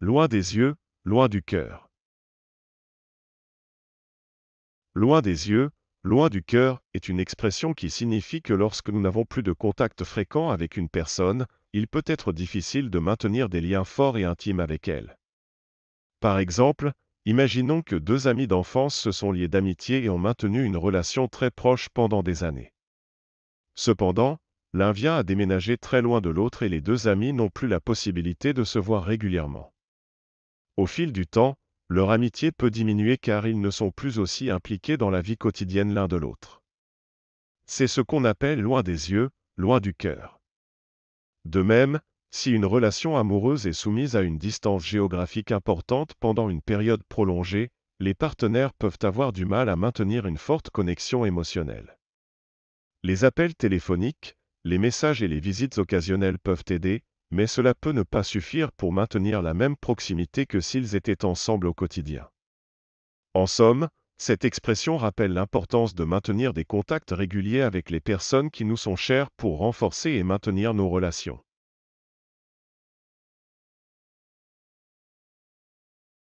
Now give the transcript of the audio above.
Loin des yeux, loin du cœur. Loin des yeux, loin du cœur est une expression qui signifie que lorsque nous n'avons plus de contact fréquent avec une personne, il peut être difficile de maintenir des liens forts et intimes avec elle. Par exemple, imaginons que deux amis d'enfance se sont liés d'amitié et ont maintenu une relation très proche pendant des années. Cependant, l'un vient à déménager très loin de l'autre et les deux amis n'ont plus la possibilité de se voir régulièrement. Au fil du temps, leur amitié peut diminuer car ils ne sont plus aussi impliqués dans la vie quotidienne l'un de l'autre. C'est ce qu'on appelle loin des yeux, loin du cœur. De même, si une relation amoureuse est soumise à une distance géographique importante pendant une période prolongée, les partenaires peuvent avoir du mal à maintenir une forte connexion émotionnelle. Les appels téléphoniques, les messages et les visites occasionnelles peuvent aider, mais cela peut ne pas suffire pour maintenir la même proximité que s'ils étaient ensemble au quotidien. En somme, cette expression rappelle l'importance de maintenir des contacts réguliers avec les personnes qui nous sont chères pour renforcer et maintenir nos relations.